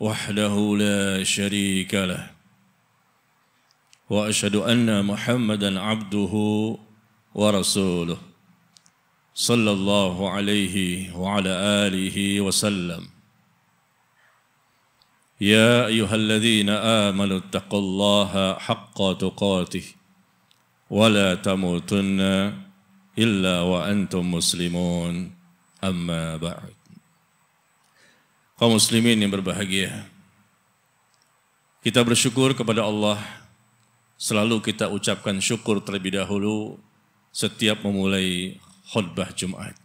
وحده لا شريك له واشهد ان محمدا عبده ورسوله صلى الله عليه وعلى اله وسلم يا ايها الذين امنوا اتقوا الله حق تقاته ولا تموتن الا وانتم مسلمون اما بعد kaum muslimin yang berbahagia. Kita bersyukur kepada Allah, selalu kita ucapkan syukur terlebih dahulu setiap memulai khutbah Jumat.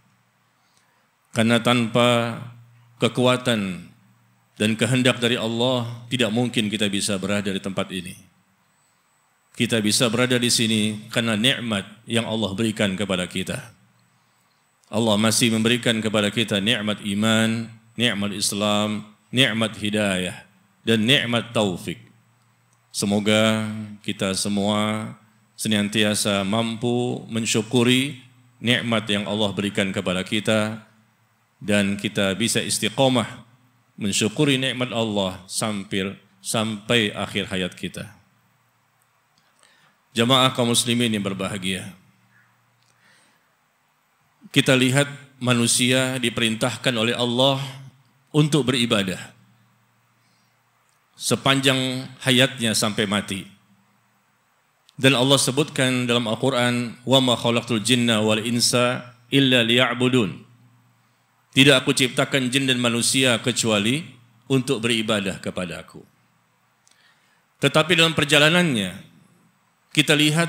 Karena tanpa kekuatan dan kehendak dari Allah, tidak mungkin kita bisa berada di tempat ini. Kita bisa berada di sini karena nikmat yang Allah berikan kepada kita. Allah masih memberikan kepada kita nikmat iman, nikmat Islam, nikmat hidayah, dan nikmat taufik. Semoga kita semua senantiasa mampu mensyukuri nikmat yang Allah berikan kepada kita dan kita bisa istiqomah mensyukuri nikmat Allah sampai sampai akhir hayat kita. Jamaah kaum muslimin yang berbahagia. Kita lihat manusia diperintahkan oleh Allah untuk beribadah sepanjang hayatnya sampai mati. Dan Allah sebutkan dalam Al-Qur'an, "Wa ma khalaqtul jinna wal insa illa liya'budun." Tidak aku ciptakan jin dan manusia kecuali untuk beribadah kepada aku. Tetapi dalam perjalanannya, kita lihat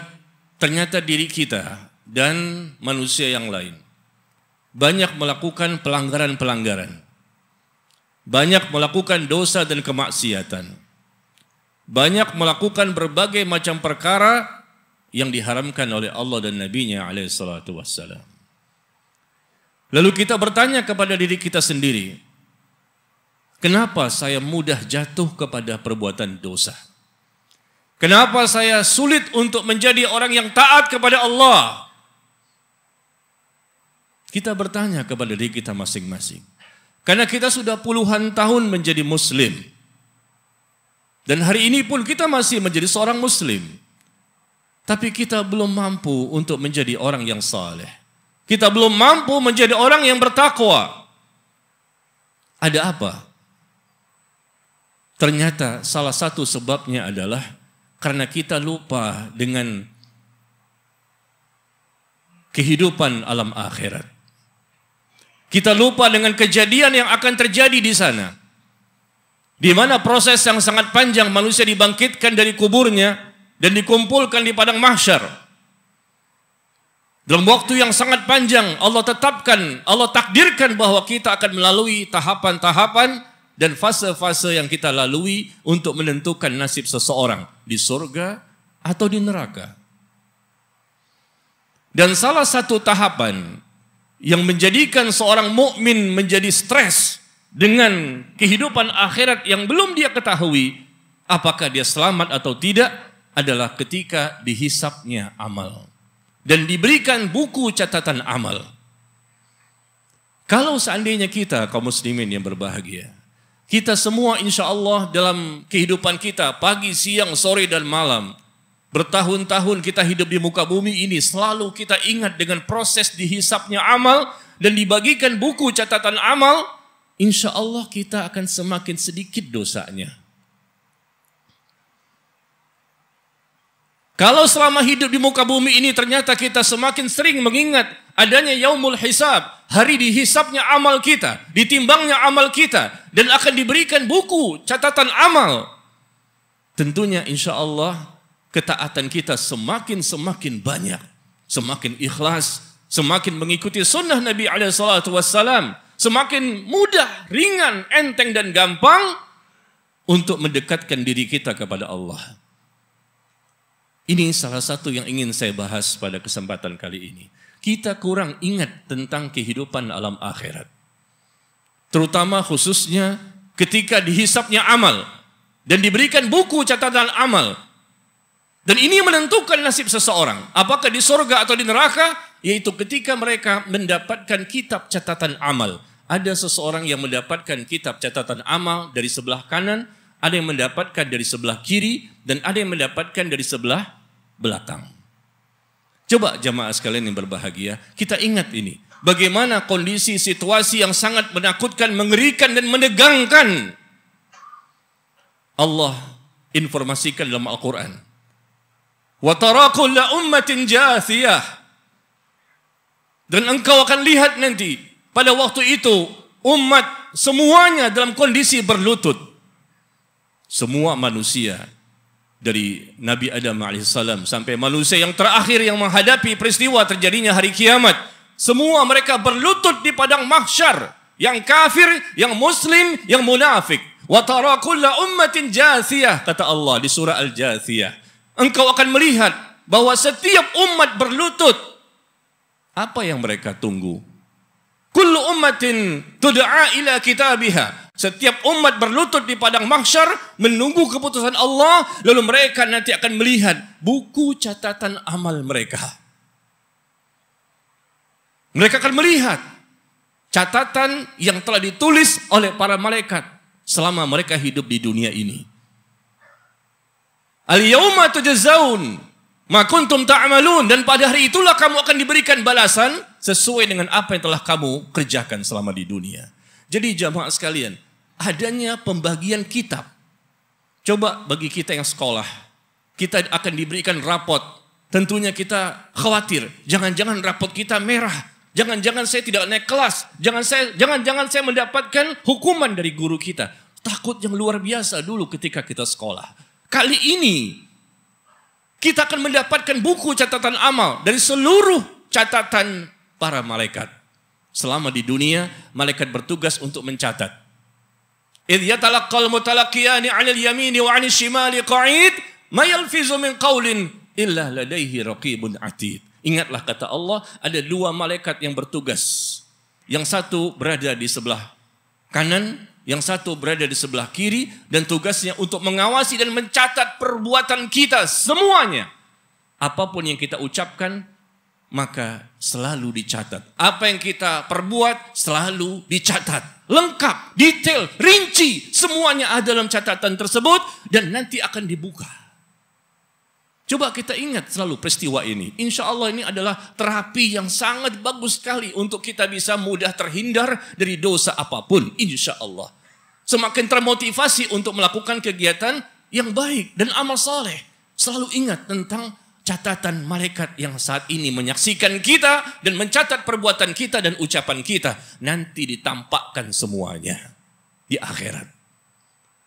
ternyata diri kita dan manusia yang lain banyak melakukan pelanggaran-pelanggaran banyak melakukan dosa dan kemaksiatan, banyak melakukan berbagai macam perkara yang diharamkan oleh Allah dan Nabi-Nya alaihissalatu wassalam. Lalu kita bertanya kepada diri kita sendiri, kenapa saya mudah jatuh kepada perbuatan dosa? Kenapa saya sulit untuk menjadi orang yang taat kepada Allah? Kita bertanya kepada diri kita masing-masing. Karena kita sudah puluhan tahun menjadi muslim. Dan hari ini pun kita masih menjadi seorang muslim. Tapi kita belum mampu untuk menjadi orang yang saleh. Kita belum mampu menjadi orang yang bertakwa. Ada apa? Ternyata salah satu sebabnya adalah karena kita lupa dengan kehidupan alam akhirat. Kita lupa dengan kejadian yang akan terjadi di sana. Di mana proses yang sangat panjang manusia dibangkitkan dari kuburnya dan dikumpulkan di padang mahsyar. Dalam waktu yang sangat panjang Allah tetapkan, Allah takdirkan bahwa kita akan melalui tahapan-tahapan dan fase-fase yang kita lalui untuk menentukan nasib seseorang di surga atau di neraka. Dan salah satu tahapan yang menjadikan seorang mukmin menjadi stres dengan kehidupan akhirat yang belum dia ketahui apakah dia selamat atau tidak adalah ketika dihisapnya amal dan diberikan buku catatan amal. Kalau seandainya kita kaum muslimin yang berbahagia, kita semua insya Allah dalam kehidupan kita pagi, siang, sore, dan malam Bertahun-tahun kita hidup di muka bumi ini selalu kita ingat dengan proses dihisapnya amal dan dibagikan buku catatan amal, insya Allah kita akan semakin sedikit dosanya. Kalau selama hidup di muka bumi ini ternyata kita semakin sering mengingat adanya yaumul hisab, hari dihisapnya amal kita, ditimbangnya amal kita, dan akan diberikan buku catatan amal. Tentunya insya Allah ketaatan kita semakin-semakin banyak, semakin ikhlas, semakin mengikuti sunnah Nabi SAW, semakin mudah, ringan, enteng dan gampang untuk mendekatkan diri kita kepada Allah. Ini salah satu yang ingin saya bahas pada kesempatan kali ini. Kita kurang ingat tentang kehidupan alam akhirat. Terutama khususnya ketika dihisapnya amal dan diberikan buku catatan amal dan ini menentukan nasib seseorang. Apakah di sorga atau di neraka? Yaitu ketika mereka mendapatkan kitab catatan amal. Ada seseorang yang mendapatkan kitab catatan amal dari sebelah kanan, ada yang mendapatkan dari sebelah kiri, dan ada yang mendapatkan dari sebelah belakang. Coba jamaah sekalian yang berbahagia, kita ingat ini. Bagaimana kondisi situasi yang sangat menakutkan, mengerikan, dan menegangkan. Allah informasikan dalam Al-Quran Wa Dan engkau akan lihat nanti pada waktu itu umat semuanya dalam kondisi berlutut. Semua manusia dari Nabi Adam alaihissalam sampai manusia yang terakhir yang menghadapi peristiwa terjadinya hari kiamat. Semua mereka berlutut di padang mahsyar. Yang kafir, yang muslim, yang munafik. Wa ummatin jathiyah kata Allah di surah Al-Jathiyah engkau akan melihat bahwa setiap umat berlutut. Apa yang mereka tunggu? Kullu ummatin tud'a ila kitabiha. Setiap umat berlutut di padang mahsyar menunggu keputusan Allah, lalu mereka nanti akan melihat buku catatan amal mereka. Mereka akan melihat catatan yang telah ditulis oleh para malaikat selama mereka hidup di dunia ini. Al-yawma tujzaun ma kuntum ta'malun dan pada hari itulah kamu akan diberikan balasan sesuai dengan apa yang telah kamu kerjakan selama di dunia. Jadi jamaah sekalian, adanya pembagian kitab. Coba bagi kita yang sekolah, kita akan diberikan rapot. Tentunya kita khawatir, jangan-jangan rapot kita merah, Jangan-jangan saya tidak naik kelas. Jangan saya jangan-jangan saya mendapatkan hukuman dari guru kita. Takut yang luar biasa dulu ketika kita sekolah kali ini kita akan mendapatkan buku catatan amal dari seluruh catatan para malaikat. Selama di dunia, malaikat bertugas untuk mencatat. إِذْ يَتَلَقَّى الْمُتَلَقِّيَانِ عَنِ الْيَمِينِ وَعَنِ الشِّمَالِ Ingatlah kata Allah, ada dua malaikat yang bertugas. Yang satu berada di sebelah kanan, yang satu berada di sebelah kiri dan tugasnya untuk mengawasi dan mencatat perbuatan kita semuanya. Apapun yang kita ucapkan maka selalu dicatat. Apa yang kita perbuat selalu dicatat. Lengkap, detail, rinci, semuanya ada dalam catatan tersebut dan nanti akan dibuka. Coba kita ingat selalu peristiwa ini. Insya Allah ini adalah terapi yang sangat bagus sekali untuk kita bisa mudah terhindar dari dosa apapun. Insya Allah. Semakin termotivasi untuk melakukan kegiatan yang baik dan amal saleh. Selalu ingat tentang catatan malaikat yang saat ini menyaksikan kita dan mencatat perbuatan kita dan ucapan kita. Nanti ditampakkan semuanya di akhirat.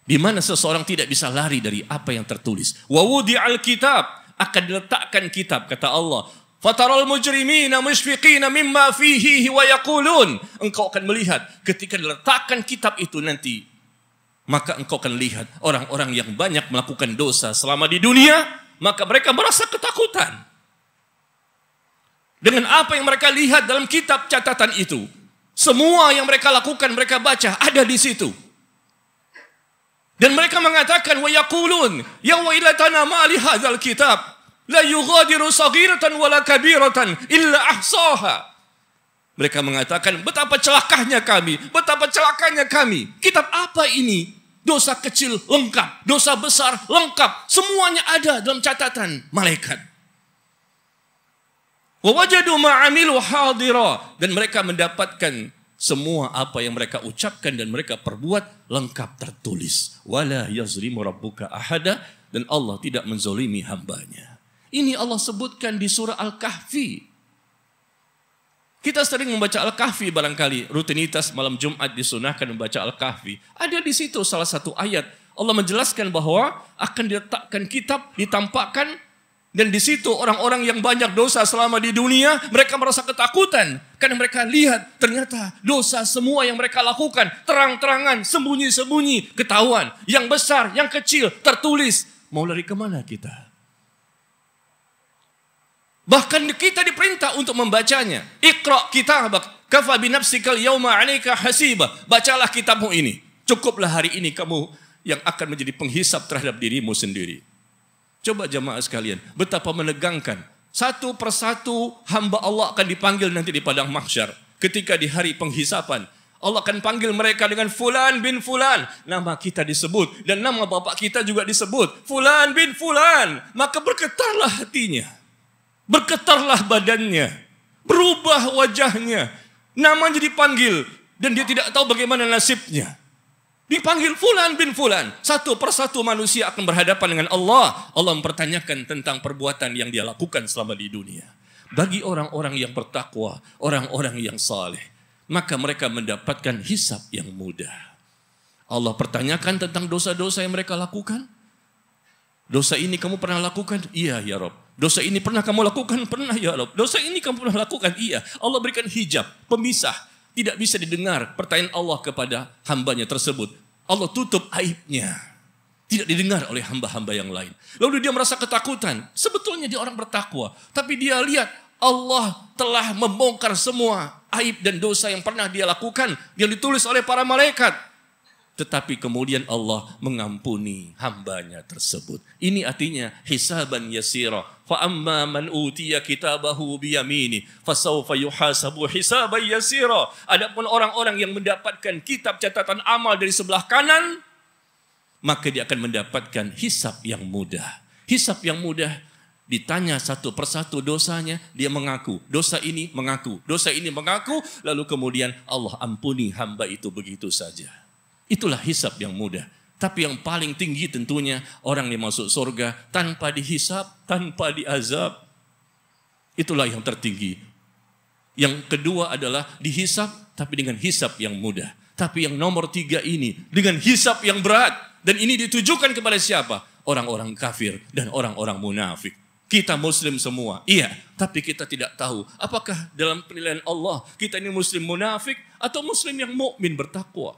Di mana seseorang tidak bisa lari dari apa yang tertulis. Wa al kitab akan diletakkan kitab kata Allah. Fataral mujrimina mushfiqina mimma fihi wa yaqulun. Engkau akan melihat ketika diletakkan kitab itu nanti maka engkau akan lihat orang-orang yang banyak melakukan dosa selama di dunia, maka mereka merasa ketakutan. Dengan apa yang mereka lihat dalam kitab catatan itu, semua yang mereka lakukan, mereka baca ada di situ. Dan mereka mengatakan wa yaqulun ya wailatana ma li hadzal kitab la yughadiru saghiratan wala kabiratan illa ahsaha. Mereka mengatakan betapa celakanya kami, betapa celakanya kami. Kitab apa ini? Dosa kecil lengkap, dosa besar lengkap, semuanya ada dalam catatan malaikat. Wa wajadu ma'amilu hadira dan mereka mendapatkan semua apa yang mereka ucapkan dan mereka perbuat lengkap tertulis. Wala yazlimu rabbuka ahada dan Allah tidak menzolimi hambanya. Ini Allah sebutkan di surah Al-Kahfi. Kita sering membaca Al-Kahfi barangkali. Rutinitas malam Jumat disunahkan membaca Al-Kahfi. Ada di situ salah satu ayat. Allah menjelaskan bahwa akan diletakkan kitab, ditampakkan dan di situ orang-orang yang banyak dosa selama di dunia, mereka merasa ketakutan. Karena mereka lihat ternyata dosa semua yang mereka lakukan, terang-terangan, sembunyi-sembunyi, ketahuan. Yang besar, yang kecil, tertulis. Mau lari kemana kita? Bahkan kita diperintah untuk membacanya. Iqra kitab kafa binafsikal yauma alaika hasiba. Bacalah kitabmu ini. Cukuplah hari ini kamu yang akan menjadi penghisap terhadap dirimu sendiri. Coba jemaah sekalian, betapa menegangkan. Satu persatu hamba Allah akan dipanggil nanti di padang mahsyar. Ketika di hari penghisapan, Allah akan panggil mereka dengan Fulan bin Fulan. Nama kita disebut dan nama bapak kita juga disebut. Fulan bin Fulan. Maka bergetarlah hatinya. Bergetarlah badannya. Berubah wajahnya. Namanya dipanggil dan dia tidak tahu bagaimana nasibnya. Dipanggil Fulan bin Fulan. Satu persatu manusia akan berhadapan dengan Allah. Allah mempertanyakan tentang perbuatan yang dia lakukan selama di dunia. Bagi orang-orang yang bertakwa, orang-orang yang saleh, maka mereka mendapatkan hisap yang mudah. Allah pertanyakan tentang dosa-dosa yang mereka lakukan. Dosa ini kamu pernah lakukan? Iya, ya Rob. Dosa ini pernah kamu lakukan? Pernah, ya Rob. Dosa ini kamu pernah lakukan? Iya. Allah berikan hijab, pemisah tidak bisa didengar pertanyaan Allah kepada hambanya tersebut. Allah tutup aibnya. Tidak didengar oleh hamba-hamba yang lain. Lalu dia merasa ketakutan. Sebetulnya dia orang bertakwa. Tapi dia lihat Allah telah membongkar semua aib dan dosa yang pernah dia lakukan. Yang ditulis oleh para malaikat. Tetapi kemudian Allah mengampuni hambanya tersebut. Ini artinya hisaban yasirah. فأما من أوتي كتابه بيمينه فسوف يحاسب حسابا يسيرا Adapun orang-orang yang mendapatkan kitab catatan amal dari sebelah kanan maka dia akan mendapatkan hisap yang mudah. Hisap yang mudah ditanya satu persatu dosanya, dia mengaku. Dosa ini mengaku, dosa ini mengaku, lalu kemudian Allah ampuni hamba itu begitu saja. Itulah hisap yang mudah. Tapi yang paling tinggi tentunya orang yang masuk surga tanpa dihisap, tanpa diazab. Itulah yang tertinggi. Yang kedua adalah dihisap tapi dengan hisap yang mudah. Tapi yang nomor tiga ini dengan hisap yang berat. Dan ini ditujukan kepada siapa? Orang-orang kafir dan orang-orang munafik. Kita muslim semua, iya. Tapi kita tidak tahu apakah dalam penilaian Allah kita ini muslim munafik atau muslim yang mukmin bertakwa.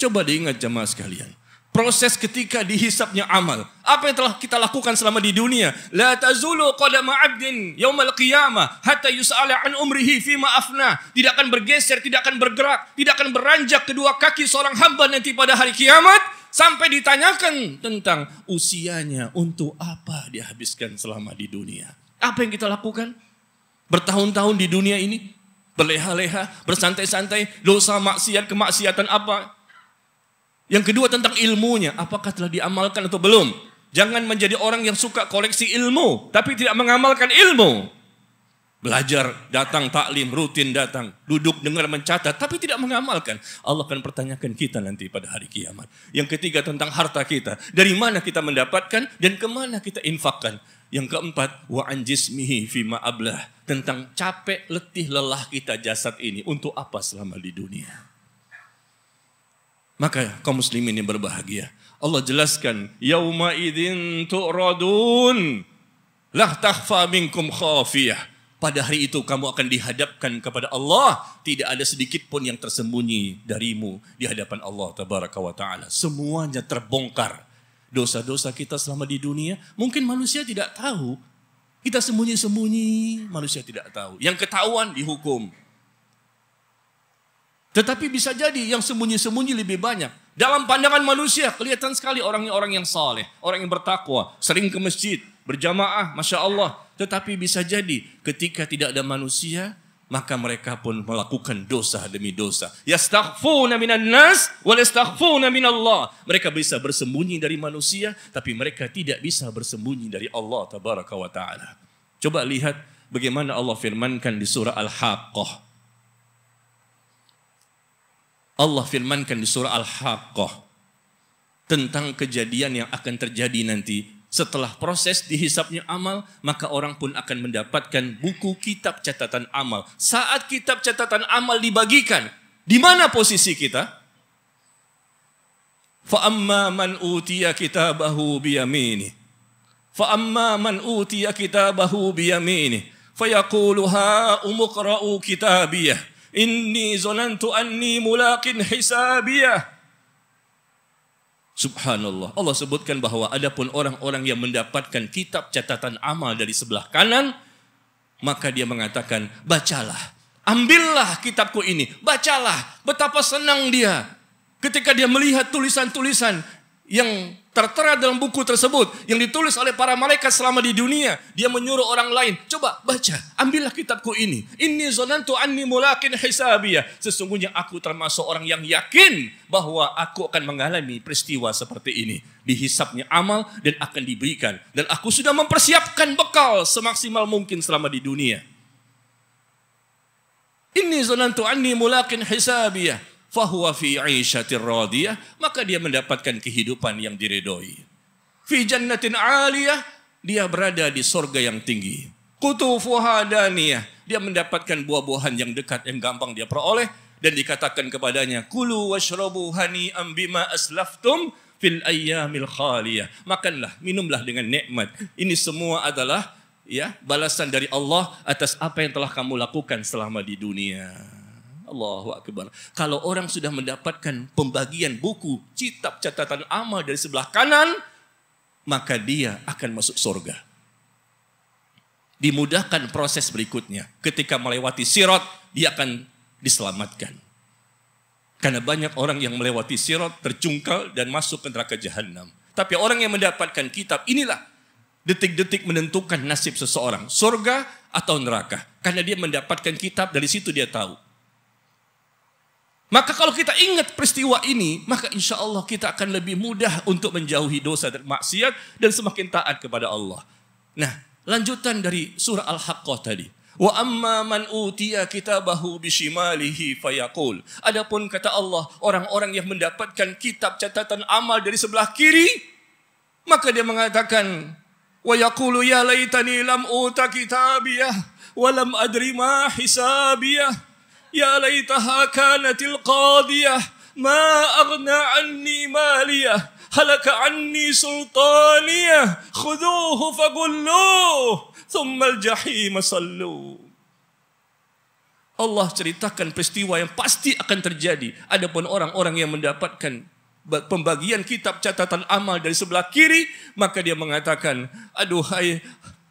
Coba diingat jemaah sekalian. Proses ketika dihisapnya amal. Apa yang telah kita lakukan selama di dunia? La tazulu qadama 'abdin yawmal qiyamah hatta yus'ala an umrihi fima afna. Tidak akan bergeser, tidak akan bergerak, tidak akan beranjak kedua kaki seorang hamba nanti pada hari kiamat sampai ditanyakan tentang usianya untuk apa dihabiskan selama di dunia. Apa yang kita lakukan? Bertahun-tahun di dunia ini, berleha-leha, bersantai-santai, dosa maksiat, kemaksiatan apa? Yang kedua tentang ilmunya, apakah telah diamalkan atau belum? Jangan menjadi orang yang suka koleksi ilmu, tapi tidak mengamalkan ilmu. Belajar, datang taklim, rutin datang, duduk dengar mencatat, tapi tidak mengamalkan. Allah akan pertanyakan kita nanti pada hari kiamat. Yang ketiga tentang harta kita, dari mana kita mendapatkan dan kemana kita infakkan. Yang keempat, wa anjismihi fima ablah. Tentang capek, letih, lelah kita jasad ini. Untuk apa selama di dunia? Maka kaum muslimin yang berbahagia. Allah jelaskan, yauma idzin tu'radun lah takhfa minkum khafiyah. Pada hari itu kamu akan dihadapkan kepada Allah, tidak ada sedikit pun yang tersembunyi darimu di hadapan Allah tabaraka wa taala. Semuanya terbongkar. Dosa-dosa kita selama di dunia, mungkin manusia tidak tahu. Kita sembunyi-sembunyi, manusia tidak tahu. Yang ketahuan dihukum. Tetapi bisa jadi yang sembunyi-sembunyi lebih banyak. Dalam pandangan manusia kelihatan sekali orangnya orang yang saleh, orang yang bertakwa, sering ke masjid, berjamaah, masya Allah. Tetapi bisa jadi ketika tidak ada manusia, maka mereka pun melakukan dosa demi dosa. Yastaghfuna minan nas wal yastaghfuna minallah. Mereka bisa bersembunyi dari manusia tapi mereka tidak bisa bersembunyi dari Allah tabaraka wa taala. Coba lihat bagaimana Allah firmankan di surah Al-Haqqah. Allah firmankan di surah Al-Haqqah tentang kejadian yang akan terjadi nanti setelah proses dihisapnya amal, maka orang pun akan mendapatkan buku kitab catatan amal. Saat kitab catatan amal dibagikan, di mana posisi kita? Fa'amma man utiya kitabahu biyamini. Fa'amma man utiya kitabahu biyamini. Fayaqulu ha'umukra'u kitabiyah. Inni zonantu anni mulakin hisabiyah. Subhanallah. Allah sebutkan bahwa adapun orang-orang yang mendapatkan kitab catatan amal dari sebelah kanan, maka dia mengatakan, bacalah, ambillah kitabku ini, bacalah. Betapa senang dia ketika dia melihat tulisan-tulisan yang tertera dalam buku tersebut yang ditulis oleh para malaikat selama di dunia dia menyuruh orang lain coba baca ambillah kitabku ini ini zonantu anni mulakin hisabiyah sesungguhnya aku termasuk orang yang yakin bahwa aku akan mengalami peristiwa seperti ini dihisapnya amal dan akan diberikan dan aku sudah mempersiapkan bekal semaksimal mungkin selama di dunia ini zonantu anni mulakin hisabiyah fahuwa fi aisyatir radiyah, maka dia mendapatkan kehidupan yang diredoi. Fi jannatin aliyah, dia berada di sorga yang tinggi. qutufu daniyah, dia mendapatkan buah-buahan yang dekat, yang gampang dia peroleh, dan dikatakan kepadanya, Kulu washrabu hani ambima aslaftum fil ayyamil khaliyah. Makanlah, minumlah dengan nikmat. Ini semua adalah ya balasan dari Allah atas apa yang telah kamu lakukan selama di dunia. Allahu Akbar. Kalau orang sudah mendapatkan pembagian buku, kitab catatan amal dari sebelah kanan, maka dia akan masuk surga. Dimudahkan proses berikutnya. Ketika melewati sirot, dia akan diselamatkan. Karena banyak orang yang melewati sirot tercungkal dan masuk ke neraka jahanam. Tapi orang yang mendapatkan kitab inilah detik-detik menentukan nasib seseorang, surga atau neraka. Karena dia mendapatkan kitab dari situ dia tahu maka kalau kita ingat peristiwa ini, maka insya Allah kita akan lebih mudah untuk menjauhi dosa dan maksiat dan semakin taat kepada Allah. Nah, lanjutan dari surah Al-Haqqah tadi. Wa amma man utiya kitabahu bishimalihi fayakul. Adapun kata Allah, orang-orang yang mendapatkan kitab catatan amal dari sebelah kiri, maka dia mengatakan, wa yaqulu ya laitani lam uta kitabiyah walam adri ma hisabiyah. يا ليتها كانت القاضية ما أغنى عني مالية هلك عني سلطانية خذوه فقلوه ثم الجحيم صلوا Allah ceritakan peristiwa yang pasti akan terjadi. Adapun orang-orang yang mendapatkan pembagian kitab catatan amal dari sebelah kiri, maka dia mengatakan, aduhai,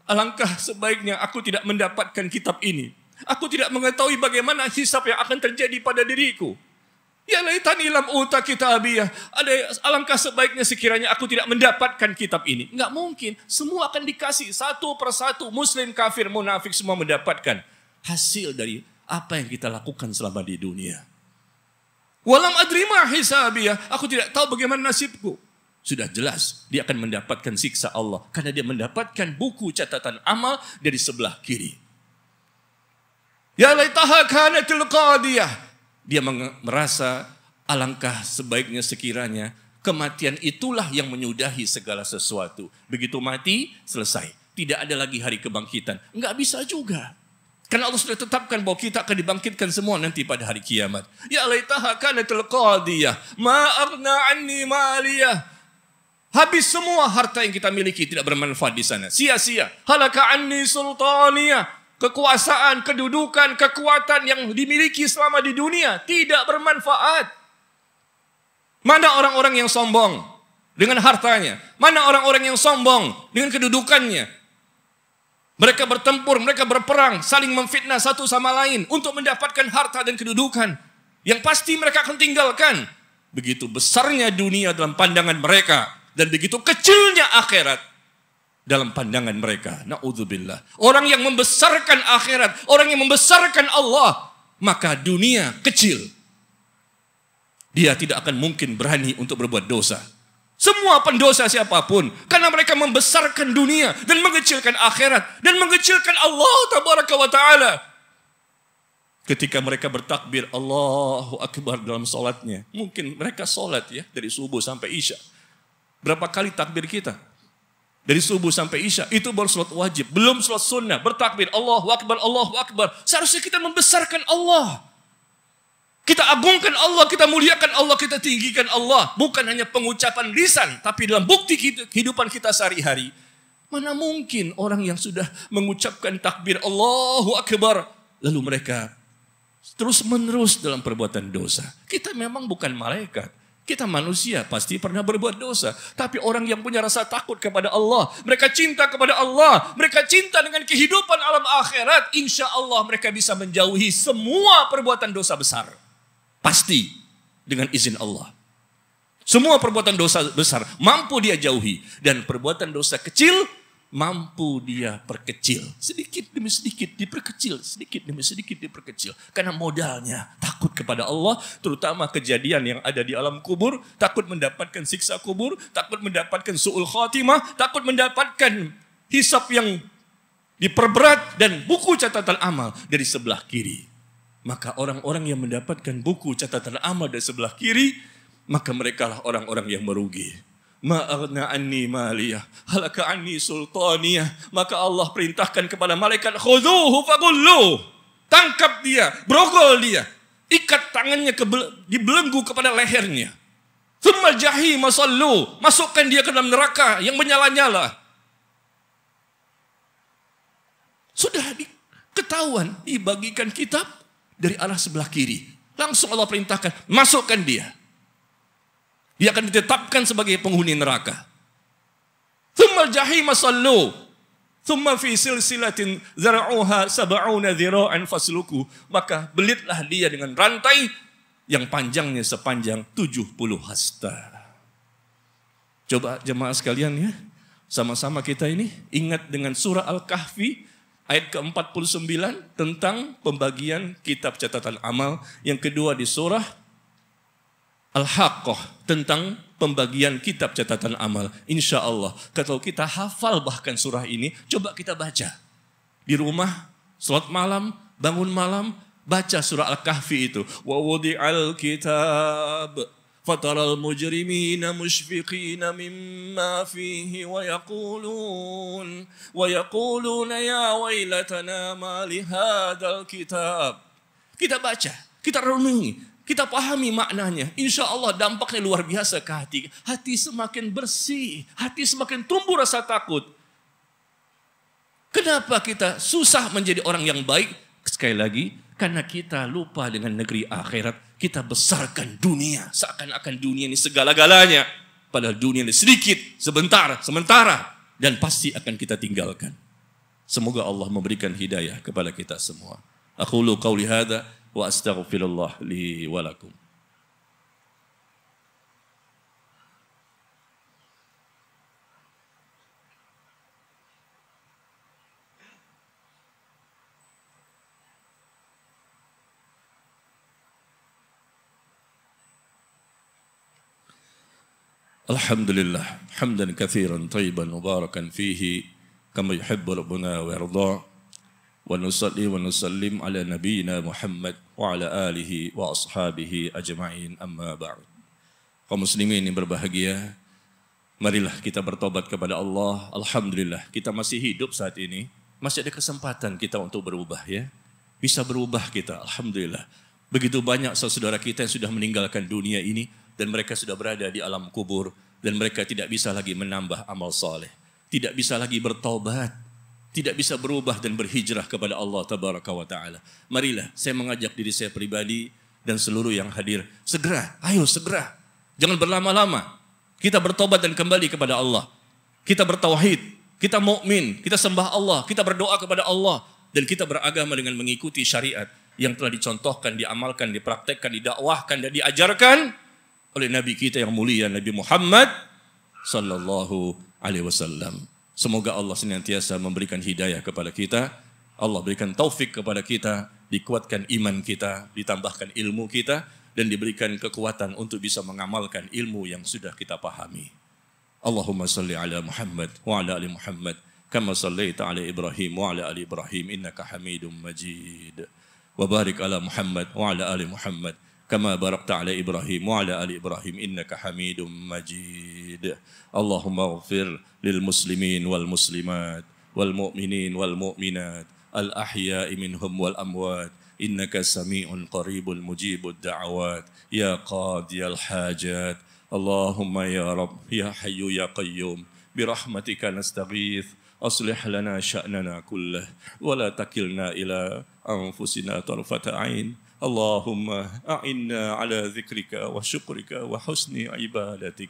alangkah sebaiknya aku tidak mendapatkan kitab ini. Aku tidak mengetahui bagaimana hisap yang akan terjadi pada diriku. Ya laitan ilam uta kita abiyah. Ada alangkah sebaiknya sekiranya aku tidak mendapatkan kitab ini. Enggak mungkin. Semua akan dikasih satu persatu. Muslim, kafir, munafik semua mendapatkan hasil dari apa yang kita lakukan selama di dunia. Walam adrima hisabiyah. Aku tidak tahu bagaimana nasibku. Sudah jelas dia akan mendapatkan siksa Allah karena dia mendapatkan buku catatan amal dari sebelah kiri. Ya laitaha kanatil qadiyah. Dia merasa alangkah sebaiknya sekiranya kematian itulah yang menyudahi segala sesuatu. Begitu mati, selesai. Tidak ada lagi hari kebangkitan. Enggak bisa juga. Karena Allah sudah tetapkan bahwa kita akan dibangkitkan semua nanti pada hari kiamat. Ya laitaha kanatil qadiyah. Ma aghna anni maliyah. Habis semua harta yang kita miliki tidak bermanfaat di sana. Sia-sia. Halaka anni sultaniyah kekuasaan, kedudukan, kekuatan yang dimiliki selama di dunia tidak bermanfaat. Mana orang-orang yang sombong dengan hartanya? Mana orang-orang yang sombong dengan kedudukannya? Mereka bertempur, mereka berperang, saling memfitnah satu sama lain untuk mendapatkan harta dan kedudukan yang pasti mereka akan tinggalkan. Begitu besarnya dunia dalam pandangan mereka dan begitu kecilnya akhirat dalam pandangan mereka. Na'udzubillah. Orang yang membesarkan akhirat, orang yang membesarkan Allah, maka dunia kecil. Dia tidak akan mungkin berani untuk berbuat dosa. Semua pendosa siapapun. Karena mereka membesarkan dunia dan mengecilkan akhirat. Dan mengecilkan Allah tabaraka wa ta'ala. Ketika mereka bertakbir Allahu Akbar dalam solatnya. Mungkin mereka solat ya dari subuh sampai isya. Berapa kali takbir kita? Dari subuh sampai isya, itu baru sholat wajib. Belum sholat sunnah, bertakbir, Allah wakbar, Allah wakbar. Seharusnya kita membesarkan Allah. Kita agungkan Allah, kita muliakan Allah, kita tinggikan Allah. Bukan hanya pengucapan lisan, tapi dalam bukti kehidupan kita sehari-hari. Mana mungkin orang yang sudah mengucapkan takbir Allahu Akbar, lalu mereka terus menerus dalam perbuatan dosa. Kita memang bukan malaikat. Kita manusia pasti pernah berbuat dosa. Tapi orang yang punya rasa takut kepada Allah. Mereka cinta kepada Allah. Mereka cinta dengan kehidupan alam akhirat. Insya Allah mereka bisa menjauhi semua perbuatan dosa besar. Pasti dengan izin Allah. Semua perbuatan dosa besar mampu dia jauhi. Dan perbuatan dosa kecil mampu dia perkecil. Sedikit demi sedikit diperkecil, sedikit demi sedikit diperkecil. Karena modalnya takut kepada Allah, terutama kejadian yang ada di alam kubur, takut mendapatkan siksa kubur, takut mendapatkan su'ul khatimah, takut mendapatkan hisap yang diperberat dan buku catatan amal dari sebelah kiri. Maka orang-orang yang mendapatkan buku catatan amal dari sebelah kiri, maka merekalah orang-orang yang merugi. Ma'arna anni maliyah. Halaka anni sultaniyah. Maka Allah perintahkan kepada malaikat. Khuduhu fagullu. Tangkap dia. Brogol dia. Ikat tangannya ke, dibelenggu kepada lehernya. Thumma jahi masallu. Masukkan dia ke dalam neraka yang menyala-nyala. Sudah ketahuan dibagikan kitab dari arah sebelah kiri. Langsung Allah perintahkan. Masukkan dia. Dia akan ditetapkan sebagai penghuni neraka. Thumma jahima sallu. Thumma fi silsilatin zara'uha sab'una zira'an fasluku. Maka belitlah dia dengan rantai yang panjangnya sepanjang 70 hasta. Coba jemaah sekalian ya. Sama-sama kita ini ingat dengan surah Al-Kahfi ayat ke-49 tentang pembagian kitab catatan amal. Yang kedua di surah Al-Haqqah tentang pembagian kitab catatan amal. Insya Allah, kalau kita hafal bahkan surah ini, coba kita baca. Di rumah, sholat malam, bangun malam, baca surah Al-Kahfi itu. Wa wudi'al kitab fataral mujrimina mushfiqina mimma fihi wa yaqulun wa yaquluna ya wailatana ma li kitab. Kita baca, kita renungi kita pahami maknanya. Insya Allah dampaknya luar biasa ke hati. Hati semakin bersih. Hati semakin tumbuh rasa takut. Kenapa kita susah menjadi orang yang baik? Sekali lagi, karena kita lupa dengan negeri akhirat. Kita besarkan dunia. Seakan-akan dunia ini segala-galanya. Padahal dunia ini sedikit, sebentar, sementara. Dan pasti akan kita tinggalkan. Semoga Allah memberikan hidayah kepada kita semua. Aku lukau lihada. واستغفر الله لي ولكم الحمد لله حمدا كثيرا طيبا مباركا فيه كما يحب ربنا ويرضاه ونصلي ونسلم على نبينا محمد وعلى آله وأصحابه أجمعين أما بعد kaum muslimin yang berbahagia marilah kita bertobat kepada Allah Alhamdulillah kita masih hidup saat ini masih ada kesempatan kita untuk berubah ya bisa berubah kita Alhamdulillah begitu banyak saudara kita yang sudah meninggalkan dunia ini dan mereka sudah berada di alam kubur dan mereka tidak bisa lagi menambah amal soleh tidak bisa lagi bertobat tidak bisa berubah dan berhijrah kepada Allah tabaraka wa taala. Marilah saya mengajak diri saya pribadi dan seluruh yang hadir segera, ayo segera. Jangan berlama-lama. Kita bertobat dan kembali kepada Allah. Kita bertauhid, kita mukmin, kita sembah Allah, kita berdoa kepada Allah dan kita beragama dengan mengikuti syariat yang telah dicontohkan, diamalkan, dipraktekkan, didakwahkan dan diajarkan oleh nabi kita yang mulia Nabi Muhammad sallallahu alaihi wasallam. Semoga Allah senantiasa memberikan hidayah kepada kita. Allah berikan taufik kepada kita, dikuatkan iman kita, ditambahkan ilmu kita, dan diberikan kekuatan untuk bisa mengamalkan ilmu yang sudah kita pahami. Allahumma salli ala Muhammad wa ala ali Muhammad kama sallaita ala Ibrahim wa ala ali Ibrahim innaka Hamidum Majid. Wa barik ala Muhammad wa ala ali Muhammad كما باركت على إبراهيم وعلى آل إبراهيم إنك حميد مجيد اللهم اغفر للمسلمين والمسلمات والمؤمنين والمؤمنات الأحياء منهم والأموات إنك سميع قريب مجيب الدعوات يا قاضي الحاجات اللهم يا رب يا حي يا قيوم برحمتك نستغيث أصلح لنا شأننا كله ولا تكلنا إلى أنفسنا طرفة عين اللهم أعنا على ذكرك وشكرك وحسن عبادتك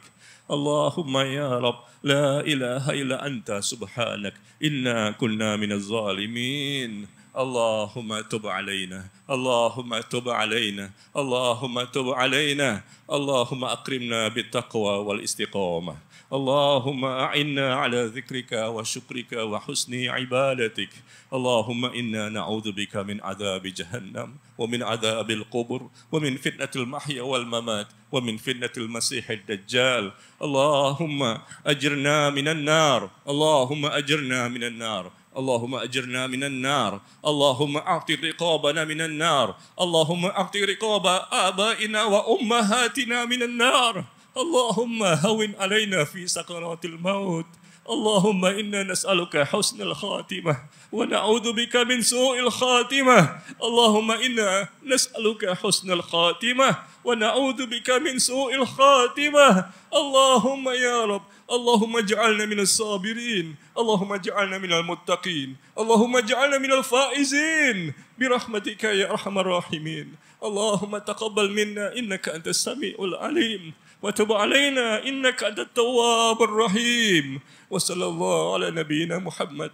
اللهم يا رب لا إله إلا أنت سبحانك إنا كنا من الظالمين اللهم تب علينا اللهم تب علينا اللهم تب علينا اللهم أكرمنا بالتقوى والاستقامة اللهم أعنا على ذكرك وشكرك وحسن عبادتك اللهم إنا نعوذ بك من عذاب جهنم ومن عذاب القبر ومن فتنة المحيا والممات ومن فتنة المسيح الدجال اللهم أجرنا من النار اللهم أجرنا من النار اللهم أجرنا من النار اللهم أعط رقابنا من النار اللهم أعط رقاب آبائنا وأمهاتنا من النار اللهم هون علينا في سكرات الموت اللهم انا نسالك حسن الخاتمه ونعوذ بك من سوء الخاتمه اللهم انا نسالك حسن الخاتمه ونعوذ بك من سوء الخاتمه اللهم يا رب اللهم اجعلنا من الصابرين اللهم اجعلنا من المتقين اللهم اجعلنا من الفائزين برحمتك يا ارحم الراحمين اللهم تقبل منا انك انت السميع العليم وتب علينا انك انت التواب الرحيم وصلى الله على نبينا محمد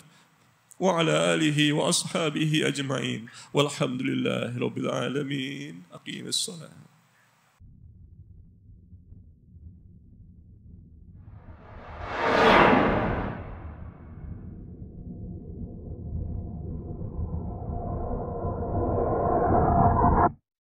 وعلى اله واصحابه اجمعين والحمد لله رب العالمين اقيم الصلاه